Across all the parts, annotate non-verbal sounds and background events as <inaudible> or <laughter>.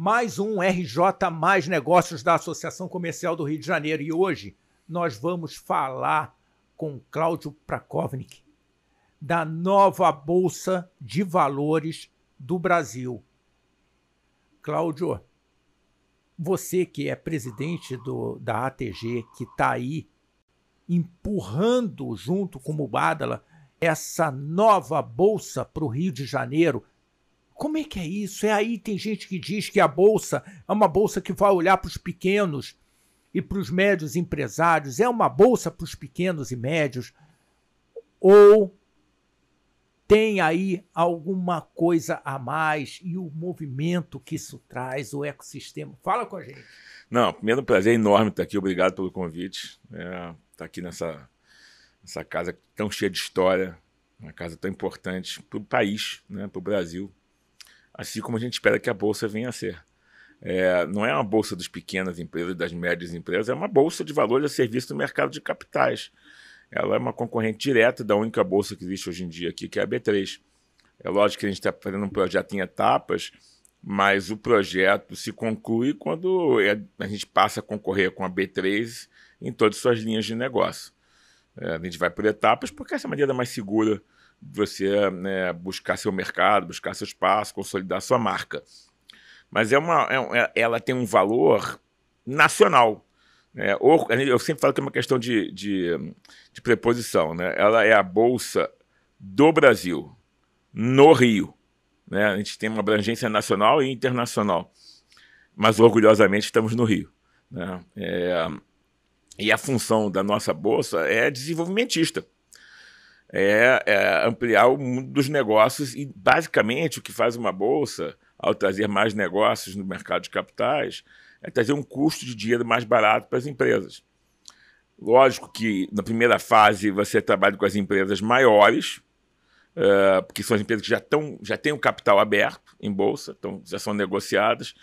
mais um RJ Mais Negócios da Associação Comercial do Rio de Janeiro. E hoje nós vamos falar com Cláudio Prakovnik da nova Bolsa de Valores do Brasil. Cláudio, você que é presidente do, da ATG, que está aí empurrando junto com o Badala essa nova bolsa para o Rio de Janeiro, como é que é isso? É aí tem gente que diz que a bolsa é uma bolsa que vai olhar para os pequenos e para os médios empresários, é uma bolsa para os pequenos e médios ou tem aí alguma coisa a mais e o movimento que isso traz, o ecossistema? Fala com a gente. Não, primeiro prazer enorme estar aqui, obrigado pelo convite. É, estar tá aqui nessa, nessa casa tão cheia de história, uma casa tão importante para o país, né, para o Brasil assim como a gente espera que a bolsa venha a ser. É, não é uma bolsa das pequenas empresas, das médias empresas, é uma bolsa de valores a serviço do mercado de capitais. Ela é uma concorrente direta da única bolsa que existe hoje em dia aqui, que é a B3. É lógico que a gente está fazendo um projeto em etapas, mas o projeto se conclui quando é, a gente passa a concorrer com a B3 em todas as suas linhas de negócio. É, a gente vai por etapas porque essa é a maneira mais segura você né, buscar seu mercado, buscar seu espaço, consolidar sua marca. Mas é uma, é, é, ela tem um valor nacional. Né? Ou, eu sempre falo que é uma questão de, de, de preposição. Né? Ela é a bolsa do Brasil, no Rio. Né? A gente tem uma abrangência nacional e internacional. Mas, orgulhosamente, estamos no Rio. Né? É, e a função da nossa bolsa é desenvolvimentista é, é, ampliar o mundo dos negócios e, basicamente, o que faz uma bolsa, ao trazer mais negócios no mercado de capitais, é trazer um custo de dinheiro mais barato para as empresas. Lógico que, na primeira fase, você trabalha com as empresas maiores, uh, porque são as empresas que já, já têm o capital aberto em bolsa, então já são negociadas.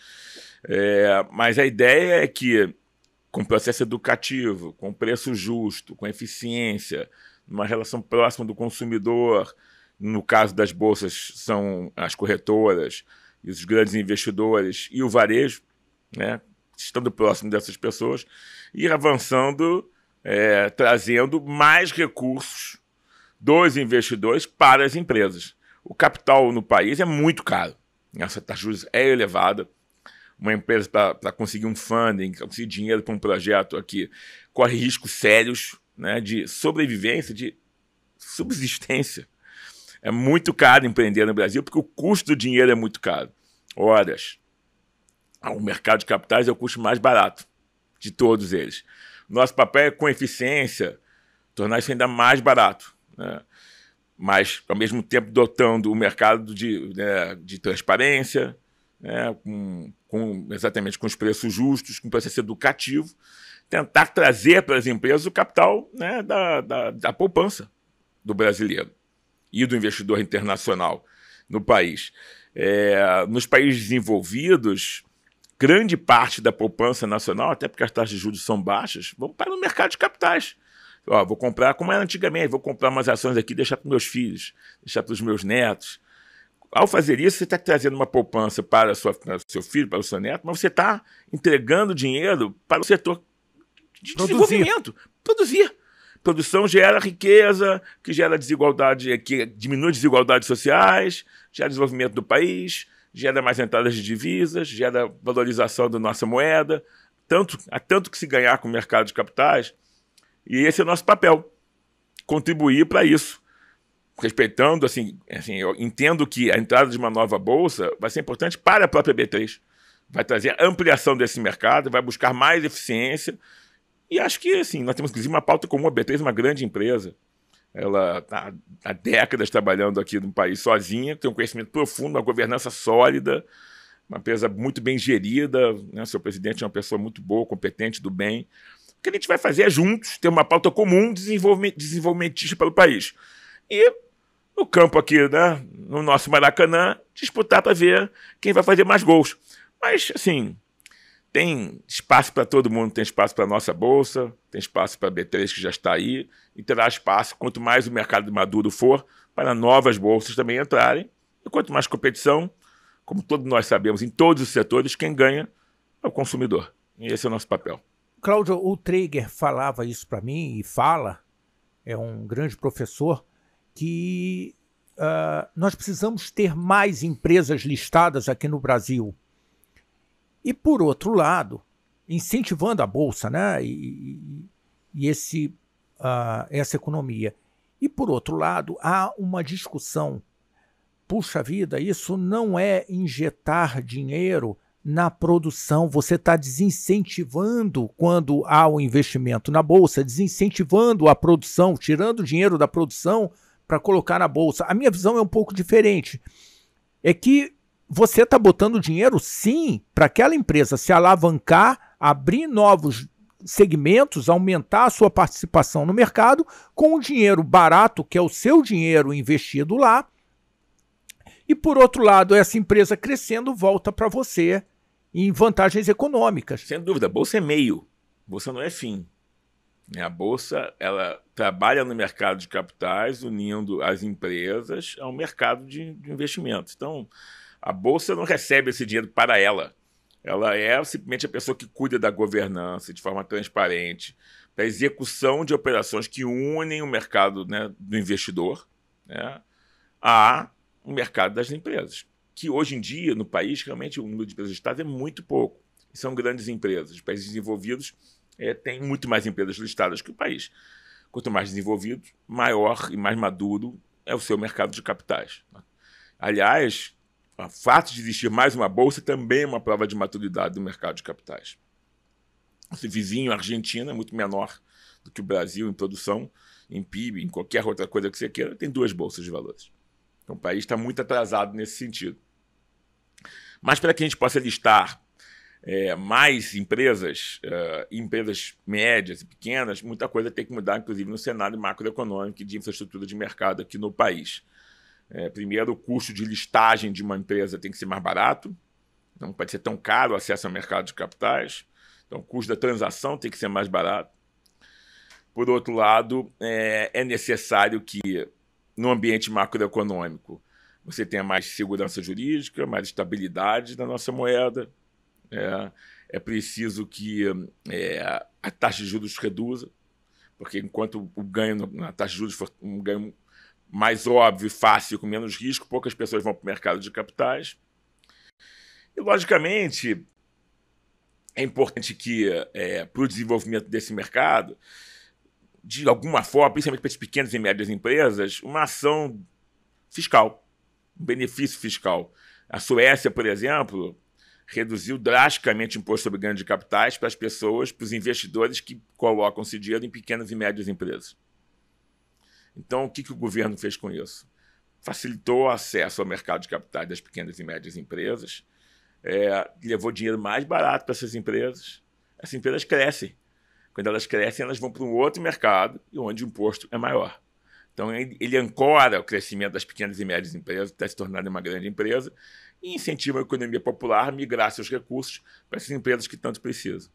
É, mas a ideia é que, com processo educativo, com preço justo, com eficiência, uma relação próxima do consumidor. No caso das bolsas, são as corretoras e os grandes investidores e o varejo, né? estando próximo dessas pessoas e avançando, é, trazendo mais recursos dos investidores para as empresas. O capital no país é muito caro. Né? Essa taxa de juros é elevada. Uma empresa, para conseguir um funding, conseguir dinheiro para um projeto aqui, corre riscos sérios né, de sobrevivência, de subsistência. É muito caro empreender no Brasil porque o custo do dinheiro é muito caro. Horas. Ah, o mercado de capitais é o custo mais barato de todos eles. Nosso papel é, com eficiência, tornar isso ainda mais barato. Né? Mas, ao mesmo tempo, dotando o mercado de, né, de transparência, né, com, com, exatamente com os preços justos, com processo educativo, tentar trazer para as empresas o capital né, da, da, da poupança do brasileiro e do investidor internacional no país. É, nos países desenvolvidos, grande parte da poupança nacional, até porque as taxas de juros são baixas, vão para o mercado de capitais. Ó, vou comprar, como era antigamente, vou comprar umas ações aqui e deixar para meus filhos, deixar para os meus netos. Ao fazer isso, você está trazendo uma poupança para, para o seu filho, para o seu neto, mas você está entregando dinheiro para o setor de desenvolvimento. Produzir. Produção gera riqueza, que gera desigualdade, que diminui desigualdades sociais, gera desenvolvimento do país, gera mais entradas de divisas, gera valorização da nossa moeda. Tanto, há tanto que se ganhar com o mercado de capitais. E esse é o nosso papel, contribuir para isso. Respeitando, assim, assim, eu entendo que a entrada de uma nova bolsa vai ser importante para a própria B3. Vai trazer ampliação desse mercado, vai buscar mais eficiência, e acho que, assim, nós temos inclusive uma pauta comum. A B3 é uma grande empresa. Ela está há décadas trabalhando aqui no país sozinha, tem um conhecimento profundo, uma governança sólida, uma empresa muito bem gerida. Né? Seu presidente é uma pessoa muito boa, competente, do bem. O que a gente vai fazer é juntos ter uma pauta comum desenvolvimento, desenvolvimentista pelo país. E no campo aqui, né, no nosso Maracanã, disputar para ver quem vai fazer mais gols. Mas, assim, tem espaço para todo mundo, tem espaço para a nossa bolsa, tem espaço para a B3 que já está aí, e terá espaço, quanto mais o mercado maduro for, para novas bolsas também entrarem. E quanto mais competição, como todos nós sabemos, em todos os setores, quem ganha é o consumidor. E esse é o nosso papel. Cláudio, o Traeger falava isso para mim e fala, é um grande professor, que uh, nós precisamos ter mais empresas listadas aqui no Brasil e, por outro lado, incentivando a Bolsa né, e, e esse, uh, essa economia. E, por outro lado, há uma discussão. Puxa vida, isso não é injetar dinheiro na produção. Você está desincentivando quando há o um investimento na bolsa, desincentivando a produção, tirando dinheiro da produção para colocar na bolsa. A minha visão é um pouco diferente. É que você está botando dinheiro, sim, para aquela empresa se alavancar, abrir novos segmentos, aumentar a sua participação no mercado com o dinheiro barato, que é o seu dinheiro investido lá. E por outro lado, essa empresa crescendo volta para você em vantagens econômicas. Sem dúvida, a bolsa é meio, a bolsa não é fim. É, a bolsa ela trabalha no mercado de capitais, unindo as empresas ao mercado de, de investimentos. Então, a Bolsa não recebe esse dinheiro para ela. Ela é simplesmente a pessoa que cuida da governança de forma transparente, da execução de operações que unem o mercado né, do investidor né, a mercado das empresas. Que hoje em dia, no país, realmente o número de empresas listadas é muito pouco. São grandes empresas. Os países desenvolvidos é, têm muito mais empresas listadas que o país. Quanto mais desenvolvido, maior e mais maduro é o seu mercado de capitais. Né. Aliás, o fato de existir mais uma bolsa também é uma prova de maturidade do mercado de capitais. Esse vizinho, a Argentina, é muito menor do que o Brasil em produção, em PIB, em qualquer outra coisa que você queira, tem duas bolsas de valores. Então o país está muito atrasado nesse sentido. Mas para que a gente possa listar é, mais empresas, é, empresas médias e pequenas, muita coisa tem que mudar, inclusive no cenário macroeconômico e de infraestrutura de mercado aqui no país. É, primeiro, o custo de listagem de uma empresa tem que ser mais barato, não pode ser tão caro o acesso ao mercado de capitais, então o custo da transação tem que ser mais barato. Por outro lado, é, é necessário que, no ambiente macroeconômico, você tenha mais segurança jurídica, mais estabilidade da nossa moeda. É, é preciso que é, a taxa de juros reduza, porque enquanto o ganho na taxa de juros for um ganho mais óbvio, fácil, com menos risco, poucas pessoas vão para o mercado de capitais. E, logicamente, é importante que, é, para o desenvolvimento desse mercado, de alguma forma, principalmente para as pequenas e médias empresas, uma ação fiscal, um benefício fiscal. A Suécia, por exemplo, reduziu drasticamente o imposto sobre ganho de capitais para as pessoas, para os investidores que colocam seu dinheiro em pequenas e médias empresas. Então, o que, que o governo fez com isso? Facilitou o acesso ao mercado de capitais das pequenas e médias empresas, é, levou dinheiro mais barato para essas empresas. Essas empresas crescem. Quando elas crescem, elas vão para um outro mercado e onde o imposto é maior. Então, ele ancora o crescimento das pequenas e médias empresas, até se tornando uma grande empresa, e incentiva a economia popular a migrar seus recursos para essas empresas que tanto precisam.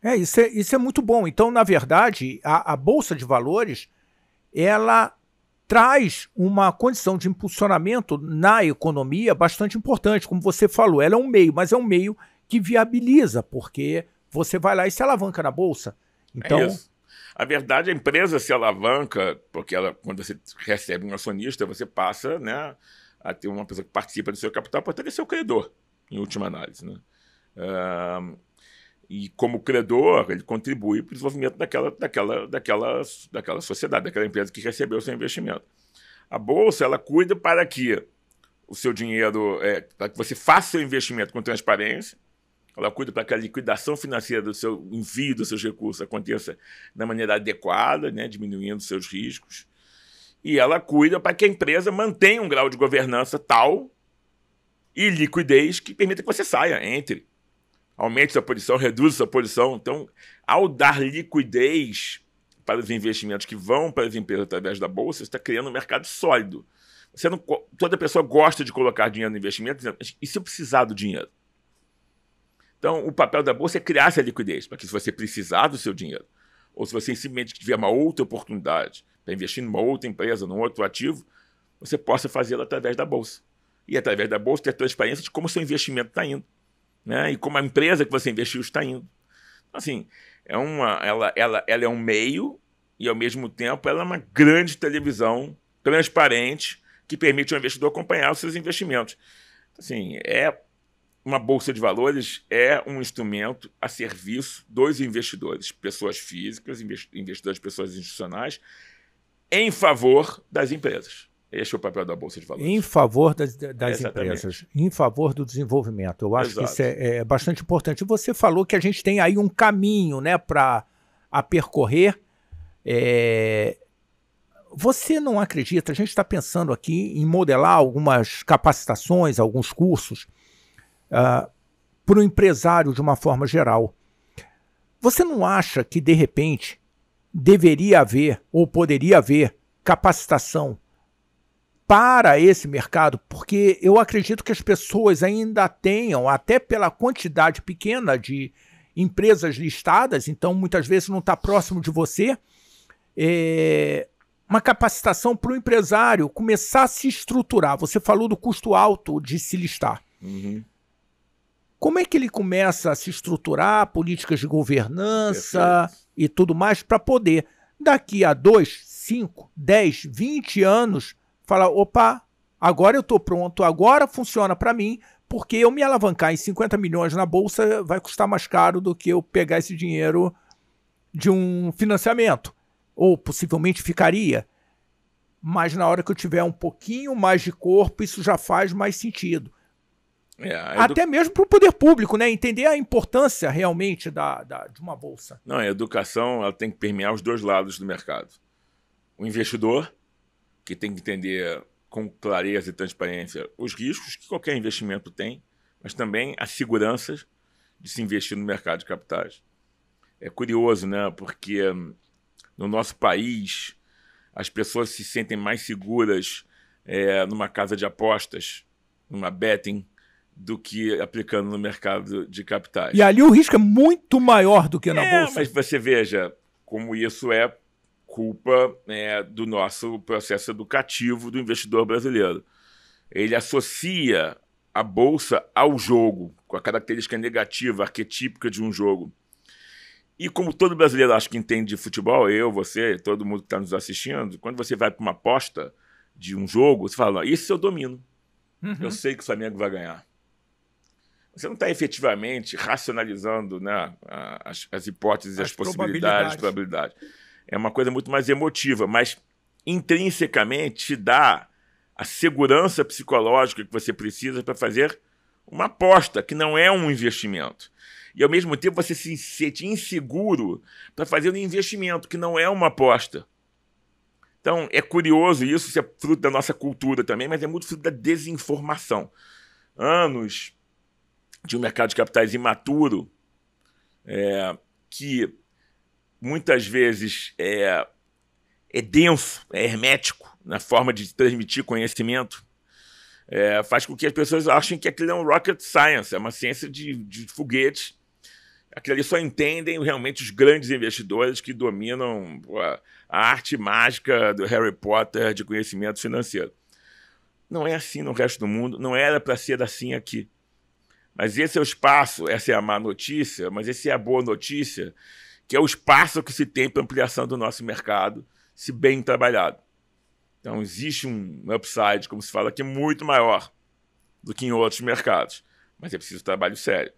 É isso, é, isso é muito bom. Então, na verdade, a, a Bolsa de Valores ela traz uma condição de impulsionamento na economia bastante importante, como você falou. Ela é um meio, mas é um meio que viabiliza, porque você vai lá e se alavanca na bolsa. É então, é a verdade, a empresa se alavanca, porque ela, quando você recebe um acionista, você passa né, a ter uma pessoa que participa do seu capital para ter seu credor, em última análise. Né? e como credor ele contribui para o desenvolvimento daquela, daquela, daquela, daquela sociedade, daquela empresa que recebeu o seu investimento. A bolsa ela cuida para que o seu dinheiro, é, para que você faça o investimento com transparência, ela cuida para que a liquidação financeira do seu envio dos seus recursos aconteça da maneira adequada, né, diminuindo seus riscos, e ela cuida para que a empresa mantenha um grau de governança tal e liquidez que permita que você saia, entre aumente sua posição, reduz sua posição. Então, ao dar liquidez para os investimentos que vão para as empresas através da bolsa, você está criando um mercado sólido. Você não, toda pessoa gosta de colocar dinheiro no investimento, e se eu precisar do dinheiro? Então, o papel da bolsa é criar essa liquidez, para que se você precisar do seu dinheiro, ou se você simplesmente tiver uma outra oportunidade para tá investir numa outra empresa, num outro ativo, você possa fazê-lo através da bolsa. E através da bolsa ter transparência de como seu investimento está indo né? E como a empresa que você investiu está indo. Então, assim, é uma, ela, ela, ela é um meio e ao mesmo tempo ela é uma grande televisão transparente que permite ao investidor acompanhar os seus investimentos. Assim, é uma bolsa de valores é um instrumento a serviço dos investidores, pessoas físicas, investidores, pessoas institucionais, em favor das empresas. Este é o papel da Bolsa de Valores. Em favor das, das empresas, em favor do desenvolvimento. Eu acho Exato. que isso é, é, bastante importante. Você falou que a gente tem aí um caminho né, para a percorrer. É... Você não acredita? A gente está pensando aqui em modelar algumas capacitações, alguns cursos uh, ah, para o empresário de uma forma geral. Você não acha que, de repente, deveria haver ou poderia haver capacitação para esse mercado, porque eu acredito que as pessoas ainda tenham, até pela quantidade pequena de empresas listadas, então muitas vezes não está próximo de você, é, uma capacitação para o empresário começar a se estruturar. Você falou do custo alto de se listar. Uhum. Como é que ele começa a se estruturar, políticas de governança Perfeito. e tudo mais, para poder, daqui a 2, 5, 10, 20 anos, Fala, opa, agora eu estou pronto, agora funciona para mim, porque eu me alavancar em 50 milhões na bolsa vai custar mais caro do que eu pegar esse dinheiro de um financiamento, ou possivelmente ficaria. Mas na hora que eu tiver um pouquinho mais de corpo, isso já faz mais sentido. É, Até mesmo para o poder público, né? Entender a importância realmente da, da, de uma bolsa. Não, a educação ela tem que permear os dois lados do mercado. O investidor que tem que entender com clareza e transparência os riscos que qualquer investimento tem, mas também as seguranças de se investir no mercado de capitais. É curioso, né? Porque hum, no nosso país as pessoas se sentem mais seguras é, numa casa de apostas, numa betting, do que aplicando no mercado de capitais. E ali o risco é muito maior do que na é, bolsa. Mas você veja como isso é culpa é, do nosso processo educativo do investidor brasileiro. Ele associa a bolsa ao jogo, com a característica negativa, arquetípica de um jogo. E como todo brasileiro acho que entende de futebol, eu, você, todo mundo que está nos assistindo, quando você vai para uma aposta de um jogo, você fala: Isso eu domino. Uhum. Eu sei que o Flamengo vai ganhar. Você não está efetivamente racionalizando né, as, as hipóteses, as, as possibilidades, probabilidades. probabilidades é uma coisa muito mais emotiva, mas intrinsecamente te dá a segurança psicológica que você precisa para fazer uma aposta, que não é um investimento. E ao mesmo tempo você se sente inseguro para fazer um investimento, que não é uma aposta. Então é curioso isso, isso é fruto da nossa cultura também, mas é muito fruto da desinformação. Anos de um mercado de capitais imaturo é, que muitas vezes é, é denso, é hermético na forma de transmitir conhecimento, é, faz com que as pessoas achem que aquilo é um rocket science, é uma ciência de, de foguete. Aquilo ali só entendem realmente os grandes investidores que dominam a, a arte mágica do Harry Potter de conhecimento financeiro. Não é assim no resto do mundo, não era para ser assim aqui. Mas esse é o espaço, essa é a má notícia, mas essa é a boa notícia que é o espaço que se tem para ampliação do nosso mercado, se bem trabalhado. Então, existe um upside, como se fala aqui, é muito maior do que em outros mercados. Mas é preciso trabalho sério.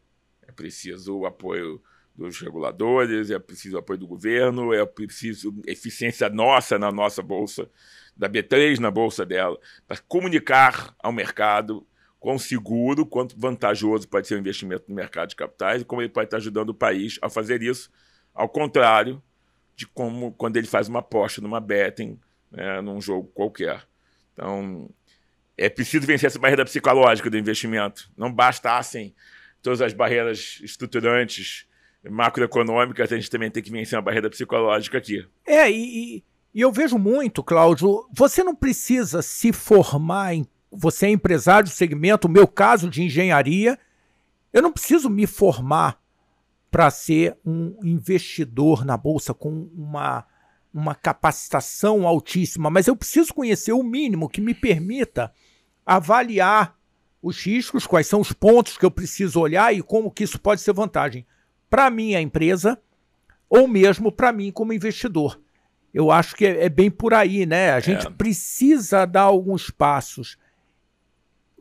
É preciso o apoio dos reguladores, é preciso o apoio do governo, é preciso eficiência nossa na nossa bolsa, da B3 na bolsa dela, para comunicar ao mercado quão seguro, quanto vantajoso pode ser o investimento no mercado de capitais e como ele pode estar ajudando o país a fazer isso ao contrário de como quando ele faz uma aposta numa betting, né, num jogo qualquer. Então, é preciso vencer essa barreira psicológica do investimento. Não basta, assim, todas as barreiras estruturantes macroeconômicas, a gente também tem que vencer uma barreira psicológica aqui. É, e, e eu vejo muito, Cláudio, você não precisa se formar em. Você é empresário do segmento, o meu caso de engenharia, eu não preciso me formar para ser um investidor na bolsa com uma, uma capacitação altíssima, mas eu preciso conhecer o mínimo que me permita avaliar os riscos, quais são os pontos que eu preciso olhar e como que isso pode ser vantagem para minha empresa ou mesmo para mim como investidor. Eu acho que é, é, bem por aí, né? A gente é. precisa dar alguns passos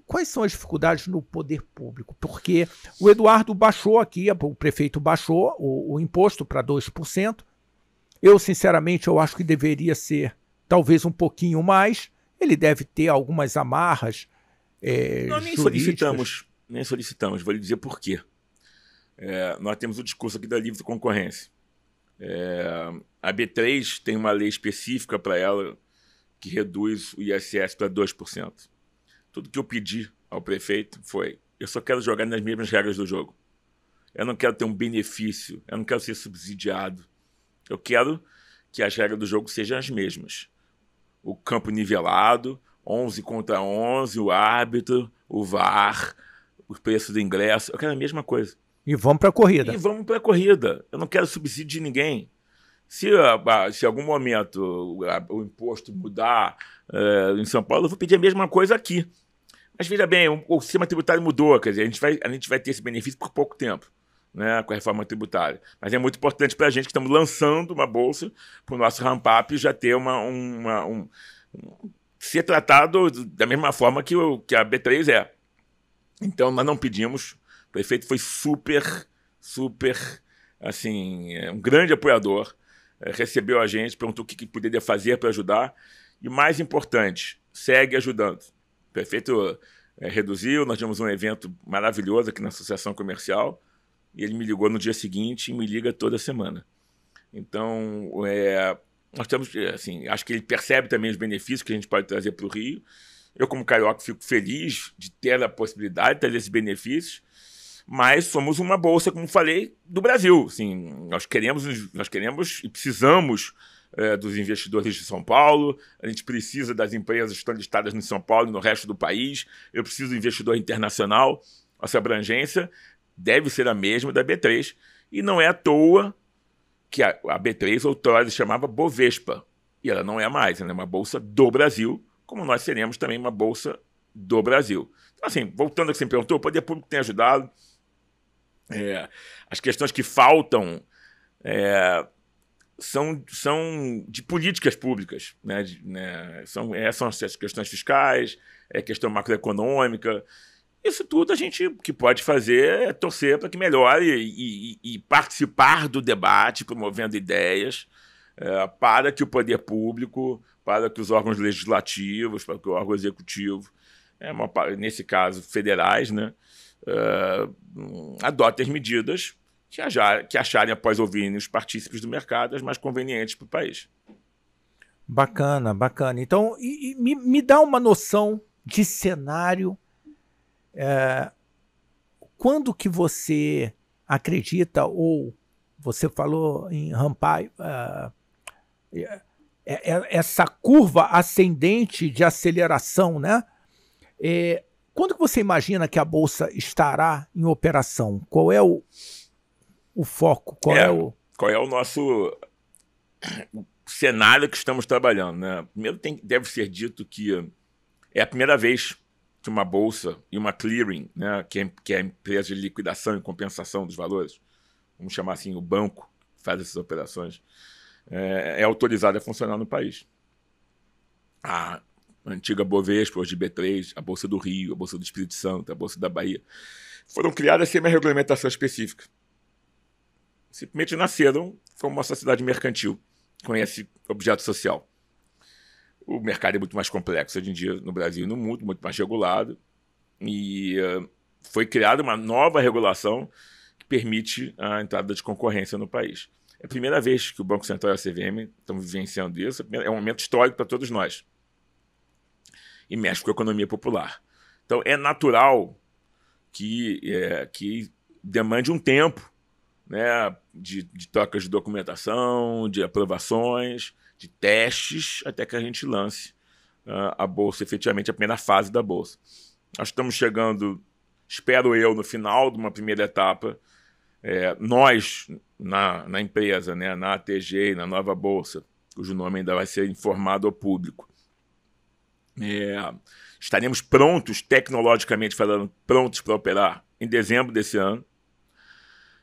Quais são as dificuldades no poder público? Porque o Eduardo baixou aqui, o prefeito baixou o, o imposto para 2%. Eu, sinceramente, eu acho que deveria ser talvez um pouquinho mais. Ele deve ter algumas amarras. É, Nós nem solicitamos, nem solicitamos, vou lhe dizer por quê. É, nós temos o discurso aqui da livre concorrência. É, a B3 tem uma lei específica para ela que reduz o ISS para 2%. Tudo que eu pedi ao prefeito foi: eu só quero jogar nas mesmas regras do jogo. Eu não quero ter um benefício, eu não quero ser subsidiado. Eu quero que as regras do jogo sejam as mesmas. O campo nivelado, 11 contra 11, o árbitro, o VAR, os preços do ingresso. Eu quero a mesma coisa. E vamos para a corrida. E vamos para a corrida. Eu não quero subsídio de ninguém. Se, ah, se algum momento ah, o imposto mudar é, em São Paulo, eu vou pedir a mesma coisa aqui. Mas veja bem, o, sistema tributário mudou, quer dizer, a gente vai, a gente vai ter esse benefício por pouco tempo. Né, com a reforma tributária. Mas é muito importante para a gente que estamos lançando uma bolsa para o nosso ramp-up já ter uma, uma um, um, ser tratado da mesma forma que, o, que a B3 é. Então, nós não pedimos. O prefeito foi super, super, assim, é, um grande apoiador. É, recebeu a gente, perguntou o que, que poderia fazer para ajudar. E mais importante, segue ajudando prefeito é, reduziu, nós tivemos um evento maravilhoso aqui na Associação Comercial, e ele me ligou no dia seguinte e me liga toda semana. Então, é, nós temos, eh, assim, acho que ele percebe também os benefícios que a gente pode trazer para o Rio. Eu, como carioca, fico feliz de ter a possibilidade de trazer esses benefícios, mas somos uma bolsa, como falei, do Brasil. Assim, nós queremos, nós queremos e precisamos é, dos investidores de São Paulo, a gente precisa das empresas que estão listadas em São Paulo e no resto do país, eu preciso do investidor internacional. Essa abrangência deve ser a mesma da B3, e não é à toa que a, a B3 outrora se chamava Bovespa, e ela não é mais, ela é uma bolsa do Brasil, como nós seremos também uma bolsa do Brasil. Então, assim, voltando ao que você me perguntou, o poder público tem ajudado. É, as questões que faltam é, são, são de políticas públicas, né? De, né? São, é, são as questões fiscais, é questão macroeconômica. Isso tudo a gente que pode fazer é torcer para que melhore e, e, e, participar do debate, promovendo ideias é, para que o poder público, para que os órgãos legislativos, para que o órgão executivo, é, uma, nesse caso federais, né, é, adotem as medidas que, achar, que acharem após ouvirem os partícipes do mercado as mais convenientes para o país. Bacana, bacana. Então, e, e me, me, dá uma noção de cenário. É, quando que você acredita ou você falou em rampar uh, é, é, é, essa curva ascendente de aceleração, né? É, quando que você imagina que a bolsa estará em operação? Qual é o o foco? Qual é, é o... Qual é o nosso cenário que estamos trabalhando? Né? Primeiro tem, deve ser dito que é a primeira vez que uma bolsa e uma clearing, né, que, é, que é a empresa de liquidação e compensação dos valores, vamos chamar assim, o banco que faz essas operações, é, é autorizada a funcionar no país. A antiga Bovespa, hoje B3, a Bolsa do Rio, a Bolsa do Espírito Santo, a Bolsa da Bahia, foram criadas sem uma regulamentação específica simplesmente nasceram como uma sociedade mercantil com esse objeto social. O mercado é muito mais complexo hoje em dia no Brasil e no mundo, muito mais regulado. E eh, foi criada uma nova regulação que permite a entrada de concorrência no país. É a primeira vez que o Banco Central e a CVM estão vivenciando isso. É, é um momento histórico para todos nós. E mexe com a economia popular. Então, é natural que, é, que demande um tempo né, de, de trocas de documentação, de aprovações, de testes, até que a gente lance uh, a bolsa, efetivamente a primeira fase da bolsa. Nós estamos chegando, espero eu, no final de uma primeira etapa. É, nós, na, na empresa, né, na ATG, na nova bolsa, cujo nome ainda vai ser informado ao público, é, estaremos prontos, tecnologicamente falando, prontos para operar em dezembro desse ano.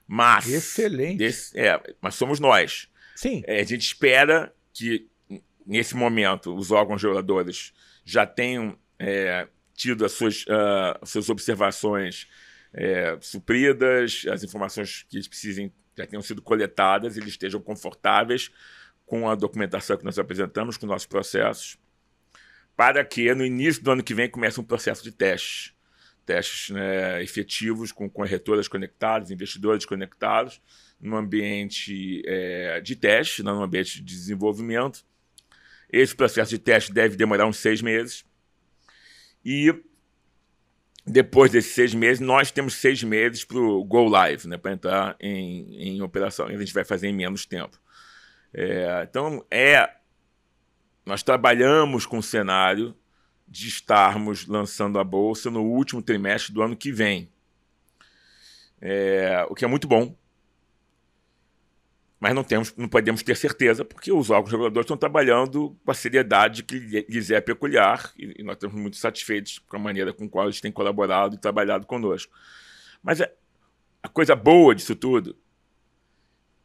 Mas. Excelente. Desse, é, mas somos nós. Sim. É, a gente espera que, nesse momento, os órgãos reguladores já tenham é, tido as suas, uh, suas observações é, supridas, as informações que eles precisem já tenham sido coletadas, eles estejam confortáveis com a documentação que nós apresentamos, com nossos processos, para que no início do ano que vem comece um processo de teste testes né, efetivos com corretoras conectadas, investidores conectados, num ambiente é, de teste, não né, num ambiente de desenvolvimento. Esse processo de teste deve demorar uns seis meses. E depois desses seis meses, nós temos seis meses para o Go Live, né, para entrar em, em operação. E a gente vai fazer em menos tempo. É, então, é nós trabalhamos com o cenário de estarmos lançando a bolsa no último trimestre do ano que vem. É, o que é muito bom. Mas não, temos, não podemos ter certeza, porque os órgãos reguladores estão trabalhando com a seriedade que lhes é peculiar, e, e nós estamos muito satisfeitos com a maneira com a qual eles têm colaborado e trabalhado conosco. Mas a, é, a coisa boa disso tudo,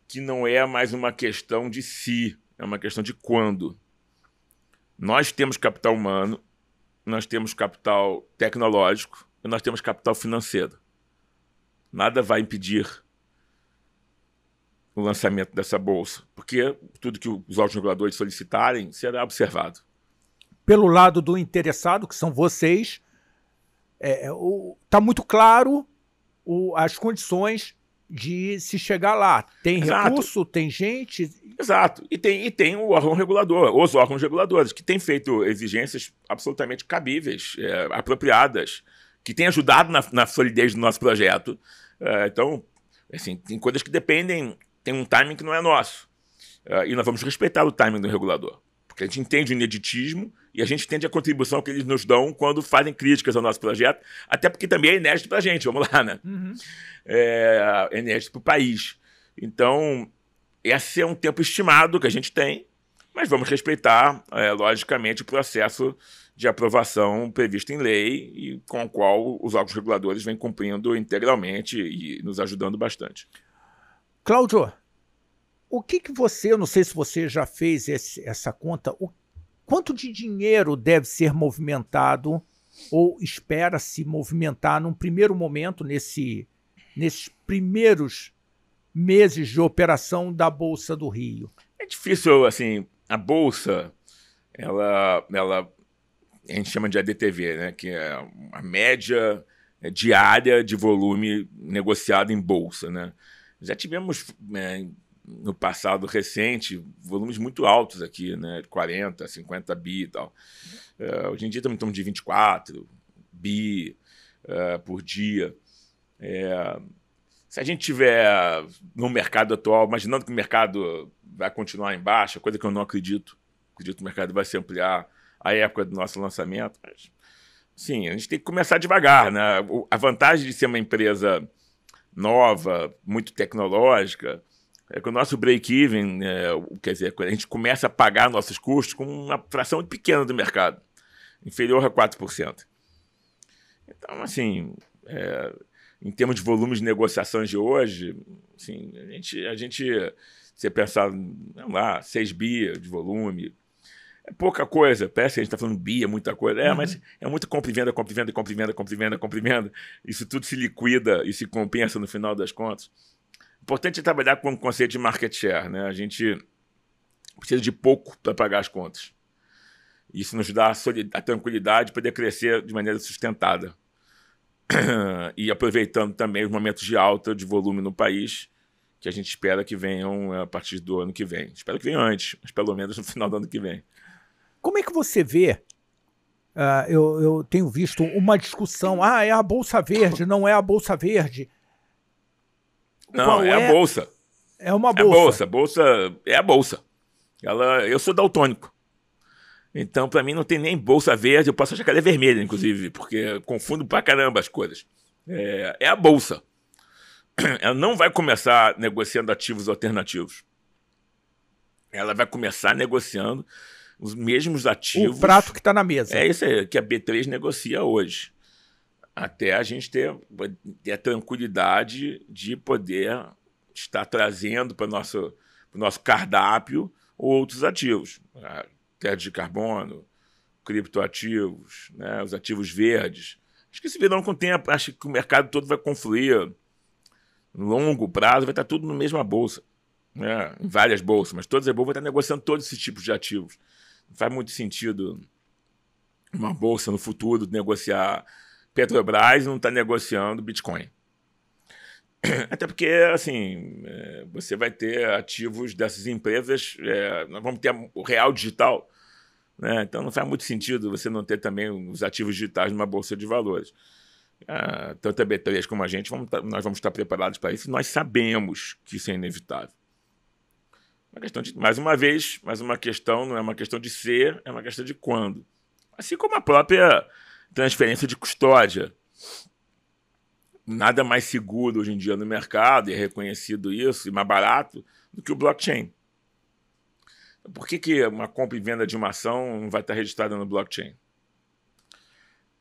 que não é mais uma questão de se, si, é uma questão de quando. Nós temos capital humano, nós temos capital tecnológico e nós temos capital financeiro. Nada vai impedir o lançamento dessa bolsa, porque tudo que os órgãos reguladores solicitarem será observado. Pelo lado do interessado, que são vocês, está é, é tá muito claro o, as condições de se chegar lá. Tem Exato. recurso, tem gente. Exato. E tem, e tem o órgão regulador, os órgãos reguladores, que têm feito exigências absolutamente cabíveis, é, apropriadas, que têm ajudado na, na solidez do nosso projeto. É, então, assim, tem coisas que dependem, tem um timing que não é nosso. É, e nós vamos respeitar o timing do regulador. A gente entende o ineditismo e a gente entende a contribuição que eles nos dão quando fazem críticas ao nosso projeto, até porque também é inédito para a gente, vamos lá, né? Uhum. É, é inédito para o país. Então, esse é um tempo estimado que a gente tem, mas vamos respeitar, é, logicamente, o processo de aprovação previsto em lei e com o qual os órgãos reguladores vêm cumprindo integralmente e nos ajudando bastante. Cláudio, o que, que você, eu não sei se você já fez esse, essa conta, o, quanto de dinheiro deve ser movimentado ou espera se movimentar num primeiro momento, nesse, nesses primeiros meses de operação da Bolsa do Rio? É difícil, assim, a Bolsa, ela, ela a gente chama de ADTV, né? que é a média diária de volume negociado em Bolsa. Né? Já tivemos é, no passado recente, volumes muito altos aqui, né? 40, 50 bi e tal. Uh, hoje em dia estamos em torno de 24 bi uh, por dia. É, se a gente tiver no mercado atual, imaginando que o mercado vai continuar em baixa, coisa que eu não acredito, acredito que o mercado vai se ampliar a época do nosso lançamento, mas, sim, a gente tem que começar devagar, né? A vantagem de ser uma empresa nova, muito tecnológica, é que o nosso break-even, é, quer dizer, a gente começa a pagar nossos custos com uma fração pequena do mercado, inferior a 4%. Então, assim, é, em termos de volumes de negociações de hoje, assim, a gente, a gente se pensar, vamos lá, 6 bi de volume, é pouca coisa. Parece que a gente está falando bi, é muita coisa. É, uhum. mas é muito compra e venda, compra e venda, compra e venda, compra e venda, compra e venda. Isso tudo se liquida e se compensa no final das contas importante é trabalhar com o conceito de market share, né? A gente precisa de pouco para pagar as contas. Isso nos dá a, a tranquilidade para poder crescer de maneira sustentada. E aproveitando também os momentos de alta de volume no país, que a gente espera que venham é, a partir do ano que vem. Espero que venham antes, mas pelo menos no final do ano que vem. Como é que você vê? Uh, eu, eu tenho visto uma discussão: ah, é a Bolsa Verde, não é a Bolsa Verde. Não, é, é, a é? bolsa. É uma é bolsa. É a bolsa, bolsa é a bolsa. Ela, eu sou daltônico. Então, para mim, não tem nem bolsa verde, eu posso achar que ela é vermelha, inclusive, porque confundo pra caramba as coisas. É, é a bolsa. <clears throat> Ela não vai começar negociando ativos alternativos. Ela vai começar negociando os mesmos ativos. O prato que está na mesa. É isso aí, que a B3 negocia hoje até a gente ter, ter a tranquilidade de poder estar trazendo para o nosso, nosso cardápio outros ativos, Teto de carbono, criptoativos, né, os ativos verdes. Acho que esse verão com o tempo, acho que o mercado todo vai confluir no longo prazo, vai estar tudo na mesma bolsa, né, em várias bolsas, mas todas as bolsas vão estar negociando todos esses tipos de ativos. Não faz muito sentido uma bolsa no futuro negociar Petrobras não está negociando Bitcoin. <clears throat> Até porque, assim, é, você vai ter ativos dessas empresas, é, nós vamos ter o real digital, né? então não faz muito sentido você não ter também os ativos digitais numa bolsa de valores. Ah, tanto a B3 como a gente, vamos, tá, nós vamos estar preparados para isso, nós sabemos que isso é inevitável. Uma questão de, mais uma vez, mais uma questão, não é uma questão de ser, é uma questão de quando. Assim como a própria transferência de custódia. Nada mais seguro hoje em dia no mercado, e é reconhecido isso, e mais barato, do que o blockchain. Por que, que uma compra e venda de uma ação não vai estar registrada no blockchain?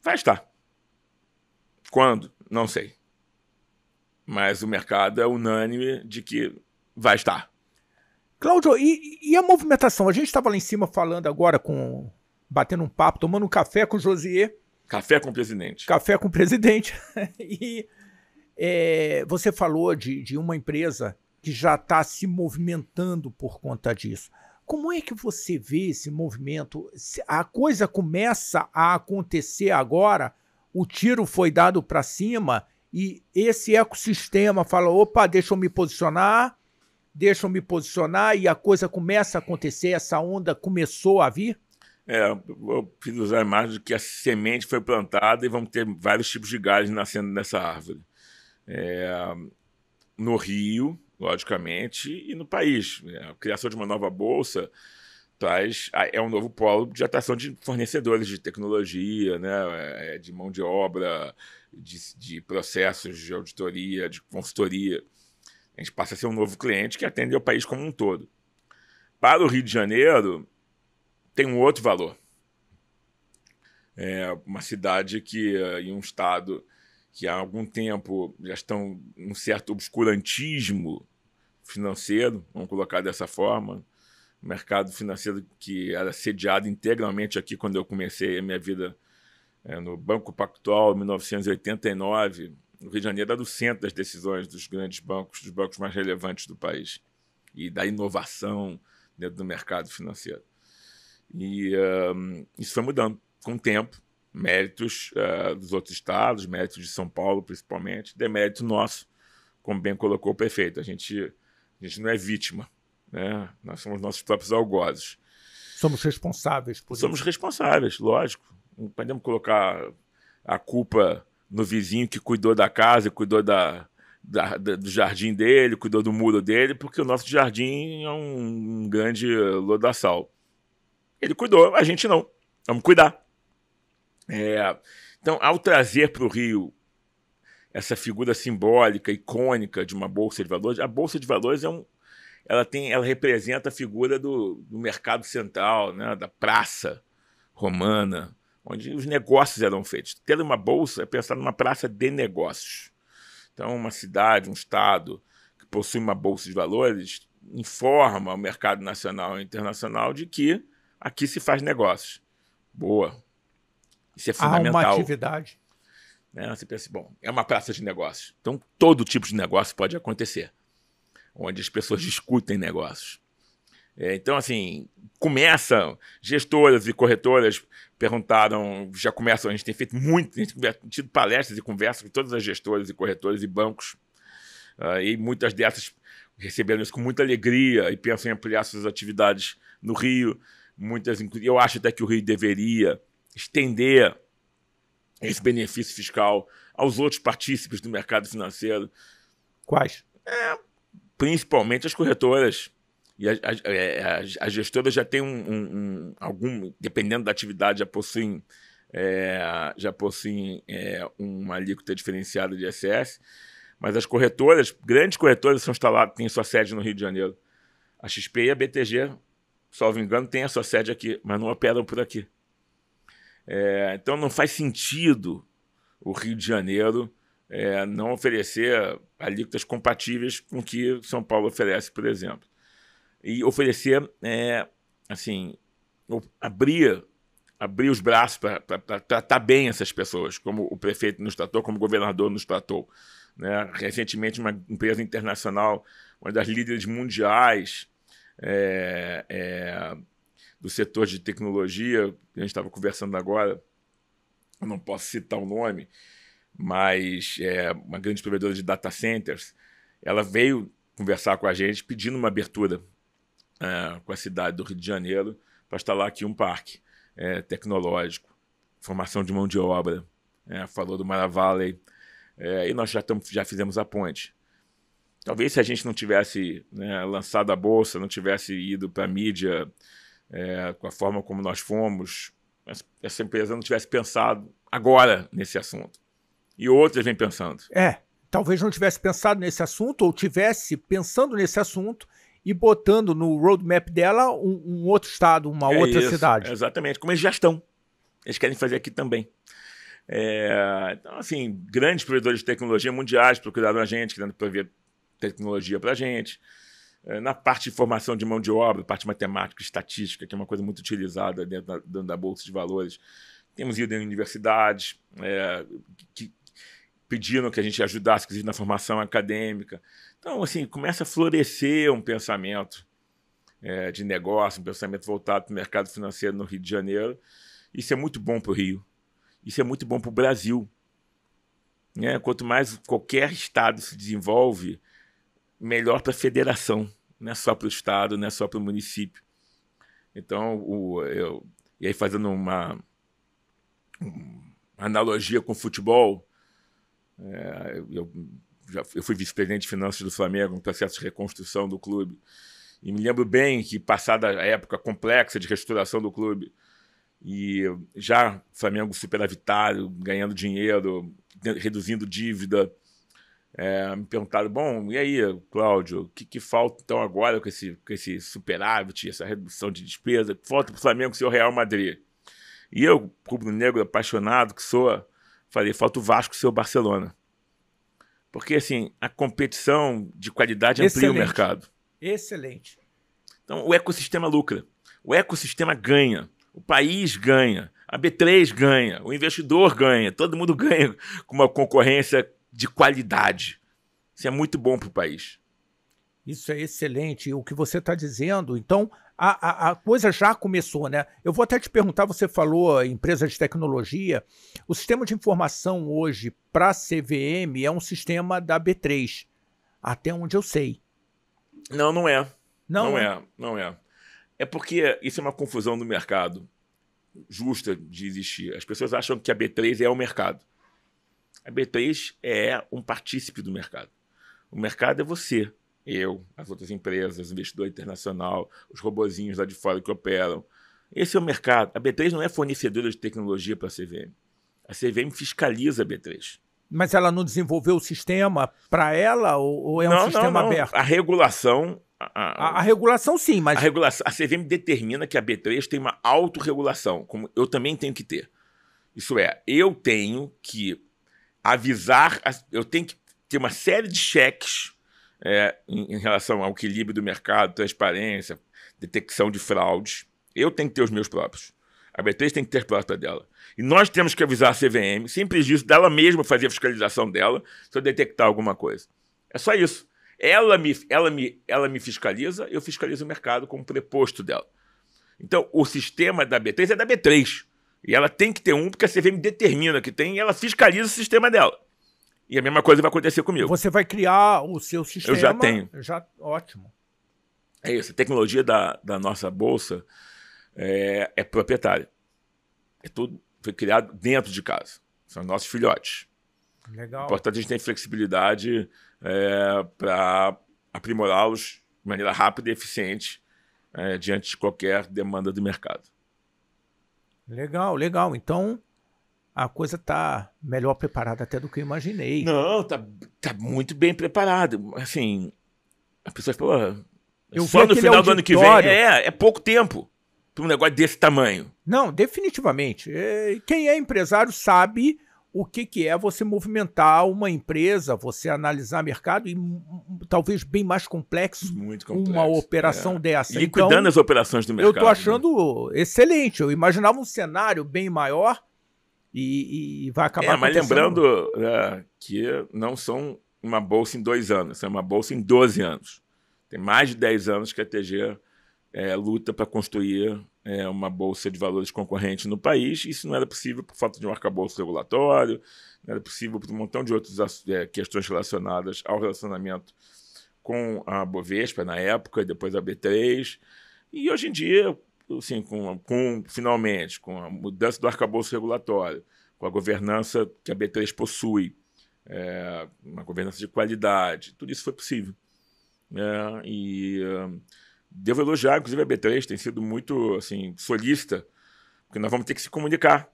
Vai estar. Quando? Não sei. Mas o mercado é unânime de que vai estar. Cláudio, e, e, a movimentação? A gente estava lá em cima falando agora com. batendo um papo, tomando um café com o Josier. Café com o presidente. Café com o presidente. <laughs> e é, você falou de, de uma empresa que já está se movimentando por conta disso. Como é que você vê esse movimento? A coisa começa a acontecer agora, o tiro foi dado para cima e esse ecossistema fala: opa, deixa eu me posicionar, deixa eu me posicionar, e a coisa começa a acontecer, essa onda começou a vir? É, eu fiz usar a imagem de que a semente foi plantada e vamos ter vários tipos de galhos nascendo nessa árvore. É, no Rio, logicamente, e no país. É, a criação de uma nova bolsa traz, é um novo polo de atração de fornecedores de tecnologia, né, é, de mão de obra, de, de processos de auditoria, de consultoria. A gente passa a ser um novo cliente que atende ao país como um todo. Para o Rio de Janeiro, tem um outro valor. É uma cidade que, eh, em um estado que há algum tempo já estão um certo obscurantismo financeiro, vamos colocar dessa forma, o mercado financeiro que era sediado integralmente aqui quando eu comecei a minha vida é, no Banco Pactual, em 1989. O Rio de Janeiro era o centro das decisões dos grandes bancos, dos bancos mais relevantes do país, e da inovação dentro do mercado financeiro. E uh, isso foi mudando com o tempo. Méritos uh, dos outros estados, méritos de São Paulo principalmente, demérito nosso, como bem colocou o prefeito. A gente, a gente não é vítima, né? nós somos nossos próprios algozes. Somos responsáveis por Somos isso. responsáveis, lógico. Não podemos colocar a culpa no vizinho que cuidou da casa, cuidou da, da, da, do jardim dele, cuidou do muro dele, porque o nosso jardim é um, grande lodaçal. Ele cuidou, a gente não. Vamos cuidar. É, então, ao trazer para o Rio essa figura simbólica, icônica de uma bolsa de valores, a bolsa de valores é um, ela tem, ela representa a figura do, do mercado central, né, da praça romana, onde os negócios eram feitos. Ter uma bolsa é pensar numa praça de negócios. Então, uma cidade, um estado que possui uma bolsa de valores informa o mercado nacional e internacional de que Aqui se faz negócios. Boa. Isso é fundamental. Há uma atividade. Né? Você pensa, assim, bom, é uma praça de negócios. Então, todo tipo de negócio pode acontecer, onde as pessoas discutem negócios. É, então, assim, começa, gestoras e corretoras perguntaram, já começam, a gente tem feito muito, a gente tem tido palestras e conversas com todas as gestoras e corretoras e bancos, uh, e muitas dessas receberam isso com muita alegria e pensam em ampliar suas atividades no Rio muitas eu acho até que o Rio deveria estender esse benefício fiscal aos outros partícipes do mercado financeiro. Quais? É, principalmente as corretoras. E as, as, é, as, as gestoras já têm um, um, algum, dependendo da atividade, já possuem, é, já possuem é, uma alíquota diferenciada de ISS. Mas as corretoras, grandes corretoras, são instaladas, têm sua sede no Rio de Janeiro. A XP e a BTG salvo engano, tem a sua sede aqui, mas não operam por aqui. É, então não faz sentido o Rio de Janeiro é, não oferecer alíquotas compatíveis com o que São Paulo oferece, por exemplo. E oferecer, é, assim, abrir, abrir os braços para tratar bem essas pessoas, como o prefeito nos tratou, como o governador nos tratou. Né? Recentemente, uma empresa internacional, uma das líderes mundiais, é, é, do setor de tecnologia, a gente estava conversando agora, eu não posso citar o nome, mas é uma grande provedora de data centers, ela veio conversar com a gente pedindo uma abertura é, com a cidade do Rio de Janeiro para instalar aqui um parque é, tecnológico, formação de mão de obra, é, falou do Mara e nós já, tamo, já fizemos a ponte. Talvez se a gente não tivesse né, lançado a bolsa, não tivesse ido para a mídia é, com a forma como nós fomos, essa empresa não tivesse pensado agora nesse assunto. E outras vêm pensando. É, talvez não tivesse pensado nesse assunto ou tivesse pensando nesse assunto e botando no roadmap dela um, um outro estado, uma é outra isso, cidade. Exatamente, como eles já estão. Eles querem fazer aqui também. É, então, assim, grandes provedores de tecnologia mundiais procuraram a gente, querendo prover tecnologia para a gente. É, na parte de formação de mão de obra, parte matemática, estatística, que é uma coisa muito utilizada dentro da, dentro da Bolsa de Valores, temos ido em universidades é, que pediram que a gente ajudasse, inclusive, na formação acadêmica. Então, assim, começa a florescer um pensamento é, de negócio, um pensamento voltado para o mercado financeiro no Rio de Janeiro. Isso é muito bom para o Rio. Isso é muito bom para o Brasil. Né? Quanto mais qualquer estado se desenvolve, melhor para a federação, não é só para o Estado, não é só para o município. Então, o, eu, e aí fazendo uma, uma analogia com o futebol, é, eu, já, eu fui vice-presidente de finanças do Flamengo, no processo de reconstrução do clube, e me lembro bem que, passada a época complexa de restauração do clube, e já Flamengo superavitário, ganhando dinheiro, reduzindo dívida, é, me perguntaram, bom, e aí, Cláudio, o que, que, falta então agora com esse, com esse superávit, essa redução de despesa? Que falta para o Flamengo ser o Real Madrid? E eu, rubro-negro apaixonado que sou, falei, falta o Vasco ser o Barcelona. Porque, assim, a competição de qualidade Excelente. amplia o mercado. Excelente. Então, o ecossistema lucra. O ecossistema ganha. O país ganha. A B3 ganha. O investidor ganha. Todo mundo <laughs> ganha com uma concorrência de qualidade. Isso é muito bom para o país. Isso é excelente. O que você está dizendo, então, a, a, a, coisa já começou, né? Eu vou até te perguntar: você falou empresa de tecnologia. O sistema de informação hoje para CVM é um sistema da B3, até onde eu sei. Não, não é. Não, não né? é, não é. É porque isso é uma confusão do mercado justa de existir. As pessoas acham que a B3 é o mercado. A B3 é um partícipe do mercado. O mercado é você, eu, as outras empresas, investidor internacional, os robozinhos lá de fora que operam. Esse é o mercado. A B3 não é fornecedora de tecnologia para a CVM. A CVM fiscaliza a B3. Mas ela não desenvolveu o sistema para ela ou, é um não, sistema não, não. aberto? A regulação. A, a, a, regulação, sim, mas. A, regulação, a CVM determina que a B3 tem uma autorregulação, como eu também tenho que ter. Isso é, eu tenho que avisar. eu tenho que ter uma série de cheques é, em, em, relação ao equilíbrio do mercado, transparência, detecção de fraudes. Eu tenho que ter os meus próprios. A B3 tem que ter própria dela. E nós temos que avisar a CVM, simples disso, dela mesma fazer a fiscalização dela, se eu detectar alguma coisa. É só isso. Ela me, ela me, ela me fiscaliza, eu fiscalizo o mercado como preposto dela. Então, o sistema da B3 é da B3. E ela tem que ter um, porque a CVM determina que tem e ela fiscaliza o sistema dela. E a mesma coisa vai acontecer comigo. Você vai criar o seu sistema. Eu já tenho. Já, ótimo. É isso. A tecnologia da, da nossa bolsa é, é proprietária. É tudo foi criado dentro de casa. São nossos filhotes. Legal. Importante a gente ter flexibilidade é, para aprimorá-los de maneira rápida e eficiente é, diante de qualquer demanda do mercado. Legal, legal. Então a coisa está melhor preparada até do que eu imaginei. Não, tá, tá muito bem preparado. Assim, as pessoas, pô, eu só no final auditório. do ano que vem. É, é pouco tempo para um negócio desse tamanho. Não, definitivamente. É, quem é empresário sabe o que, que é você movimentar uma empresa, você analisar mercado e hum, hum, talvez bem mais complexo, complexo uma é. operação é. dessa. Liquidando então, as operações do mercado. Eu né? estou achando né? excelente. Eu imaginava um cenário bem maior e, e vai acabar. É, mas lembrando é, que não são uma bolsa em dois anos, é uma bolsa em 12 anos. Tem mais de 10 anos que a TG é, luta para construir é, uma bolsa de valores concorrente no país. Isso não era possível por falta de um arcabouço regulatório, não era possível por um montão de outras é, questões relacionadas ao relacionamento com a Bovespa na época, e depois a B3. E hoje em dia, assim, com, com, finalmente, com a mudança do arcabouço regulatório, com a governança que a B3 possui, é, uma governança de qualidade, tudo isso foi possível. É, e hum, Devo elogiar, inclusive, a B3 tem sido muito, assim, solista, porque nós vamos ter que se comunicar.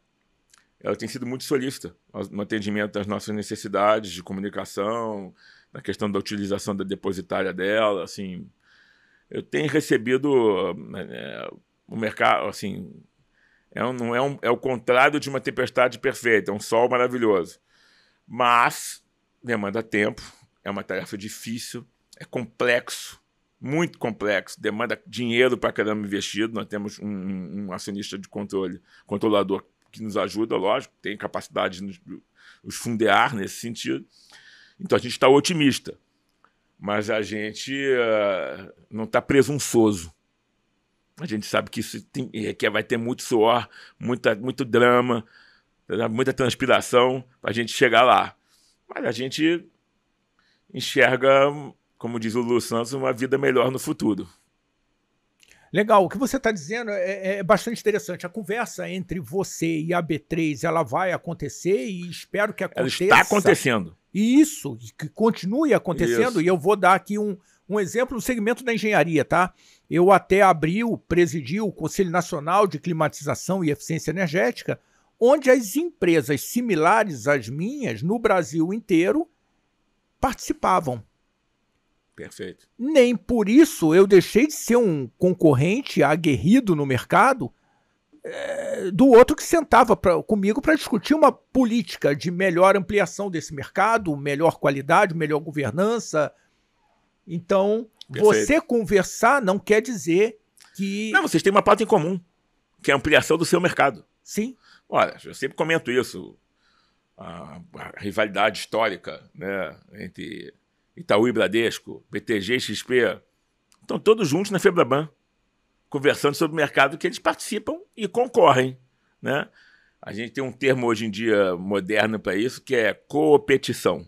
Ela tem sido muito solista no atendimento das nossas necessidades de comunicação, na questão da utilização da depositária dela, assim. Eu tenho recebido é, o mercado, assim, é, não é, um, é o contrário de uma tempestade perfeita, é um sol maravilhoso. Mas demanda tempo, é uma tarefa difícil, é complexo muito complexo, demanda dinheiro para caramba investido. Nós temos um, um, acionista de controle, controlador que nos ajuda, lógico, tem capacidade de nos, nos fundear nesse sentido. Então a gente está otimista, mas a gente uh, não está presunçoso. A gente sabe que isso tem, é, que vai ter muito suor, muita, muito drama, né, muita transpiração para a gente chegar lá. Mas a gente enxerga como diz o Lu Santos, uma vida melhor no futuro. Legal, o que você está dizendo é, é, é, bastante interessante. A conversa entre você e a B3, ela vai acontecer e espero que aconteça. Ela está acontecendo. Isso, que continue acontecendo. Isso. E eu vou dar aqui um, um exemplo no segmento da engenharia, tá? Eu até abri, presidi o Conselho Nacional de Climatização e Eficiência Energética, onde as empresas similares às minhas, no Brasil inteiro, participavam. Perfeito. Nem por isso eu deixei de ser um concorrente aguerrido no mercado é, do outro que sentava pra, comigo para discutir uma política de melhor ampliação desse mercado, melhor qualidade, melhor governança. Então, Perfeito. você conversar não quer dizer que. Não, vocês têm uma pauta em comum, que é a ampliação do seu mercado. Sim. Olha, eu sempre comento isso. A, a rivalidade histórica né, entre Itaú e Bradesco, BTG e XP, estão todos juntos na Febraban, conversando sobre o mercado que eles participam e concorrem. Né? A gente tem um termo hoje em dia moderno para isso que é coopetição.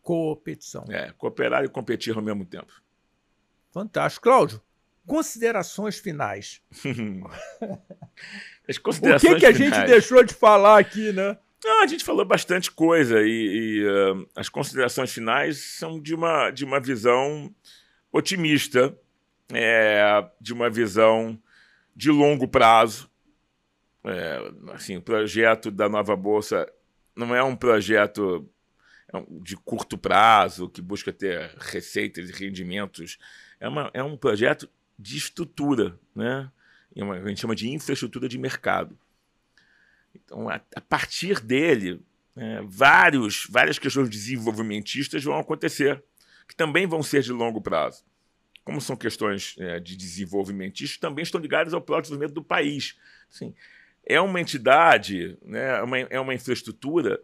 Coopetição. É, cooperar e competir ao mesmo tempo. Fantástico. Cláudio, considerações finais. <laughs> As considerações o que, que a finais? gente deixou de falar aqui, né? não ah, a gente falou bastante coisa e, e uh, as considerações finais são de uma, de uma visão otimista, é, de uma visão de longo prazo. É, assim, o projeto da nova bolsa não é um projeto é de curto prazo que busca ter receitas e rendimentos. É, uma, é um projeto de estrutura, né? É uma, a gente chama de infraestrutura de mercado. Então, a, a partir dele, é, vários, várias questões desenvolvimentistas vão acontecer, que também vão ser de longo prazo. Como são questões é, de desenvolvimentistas, também estão ligadas ao próprio desenvolvimento do país. Assim, é uma entidade, né, é uma, é uma infraestrutura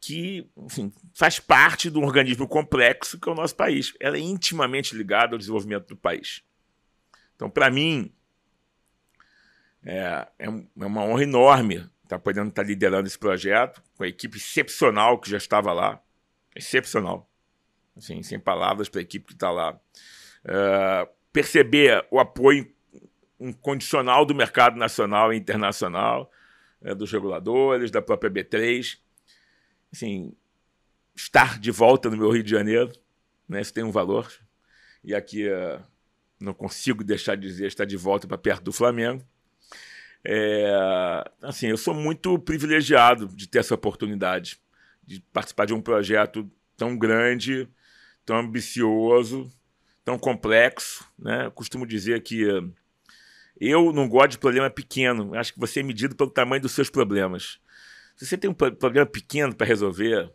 que enfim, faz parte de um organismo complexo que é o nosso país. Ela é intimamente ligada ao desenvolvimento do país. Então, para mim, é, é, é uma honra enorme está podendo estar tá liderando esse projeto com a equipe excepcional que já estava lá. Excepcional. Assim, sem palavras para a equipe que está lá. Uh, perceber o apoio incondicional do mercado nacional e internacional, uh, dos reguladores, da própria B3. Assim, estar de volta no meu Rio de Janeiro, né, isso tem um valor. E aqui uh, não consigo deixar de dizer estar de volta para perto do Flamengo. É, assim, eu sou muito privilegiado de ter essa oportunidade de participar de um projeto tão grande, tão ambicioso, tão complexo. Né? Eu costumo dizer que eh, eu não gosto de problema pequeno. Eu acho que você é medido pelo tamanho dos seus problemas. Se você tem um problema pequeno para resolver,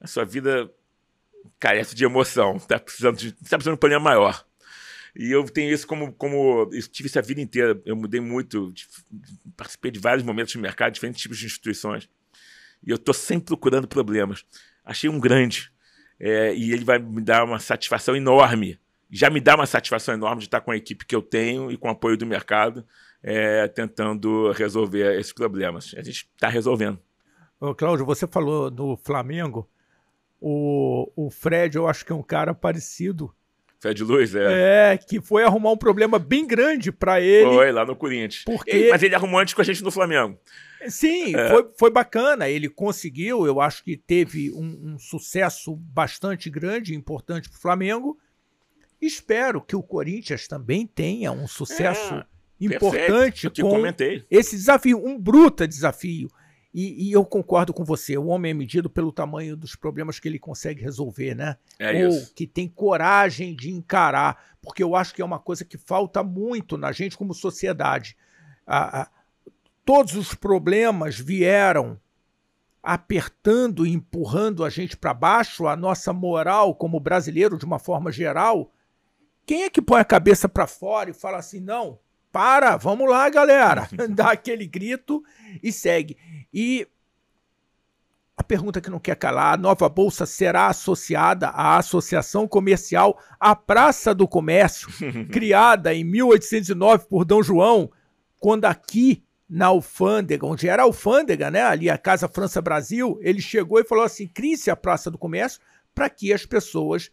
a sua vida carece de emoção. Está precisando tá precisando de um problema maior. E eu tenho isso como, como. Eu tive isso a vida inteira. Eu mudei muito, participei de vários momentos de mercado, diferentes tipos de instituições. E eu estou sempre procurando problemas. Achei um grande. É, e ele vai me dar uma satisfação enorme. Já me dá uma satisfação enorme de estar com a equipe que eu tenho e com o apoio do mercado, é, tentando resolver esses problemas. A gente está resolvendo. Cláudio, você falou do Flamengo. O, o Fred, eu acho que é um cara parecido Fé de luz, é. É, que foi arrumar um problema bem grande para ele. Foi, lá no Corinthians. Porque... mas ele arrumou antes com a gente no Flamengo. Sim, é. foi, foi bacana. Ele conseguiu, eu acho que teve um, um sucesso bastante grande, importante para o Flamengo. Espero que o Corinthians também tenha um sucesso é, importante perfeito, com comentei. esse desafio, um bruta desafio. E, e, eu concordo com você, o homem é medido pelo tamanho dos problemas que ele consegue resolver, né? É Ou isso. que tem coragem de encarar, porque eu acho que é uma coisa que falta muito na gente como sociedade. todos os problemas vieram apertando e empurrando a gente para baixo, a nossa moral como brasileiro de uma forma geral. Quem é que põe a cabeça para fora e fala assim, não, para, vamos lá, galera, <laughs> dá aquele grito e segue. E a pergunta que não quer calar: a nova bolsa será associada à Associação Comercial à Praça do Comércio, <laughs> criada em 1809 por Dom João, quando aqui na alfândega, onde era a alfândega, né, ali a Casa França Brasil, ele chegou e falou assim: crie-se a Praça do Comércio para que as pessoas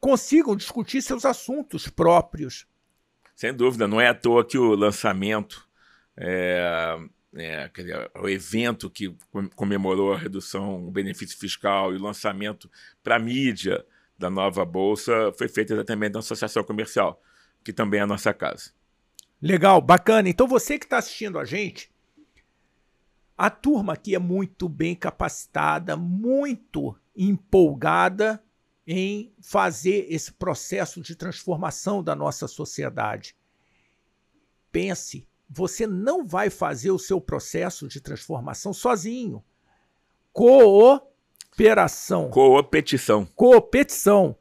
consigam discutir seus assuntos próprios. Sem dúvida, não é à toa que o lançamento é, né, o evento que comemorou a redução do benefício fiscal e o lançamento para a mídia da nova Bolsa foi feito exatamente na Associação Comercial, que também é a nossa casa. Legal, bacana. Então você que está assistindo a gente, a turma aqui é muito bem capacitada, muito empolgada em fazer esse processo de transformação da nossa sociedade. Pense você não vai fazer o seu processo de transformação sozinho. Cooperação. Coopetição. Coopetição.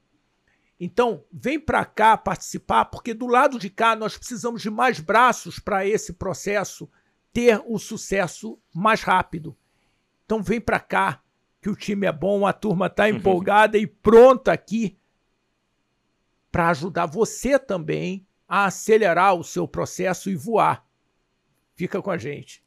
Então, vem para cá participar, porque do lado de cá nós precisamos de mais braços para esse processo ter o sucesso mais rápido. Então, vem para cá, que o time é bom, a turma está <laughs> empolgada e pronta aqui para ajudar você também a acelerar o seu processo e voar. Fica com a gente.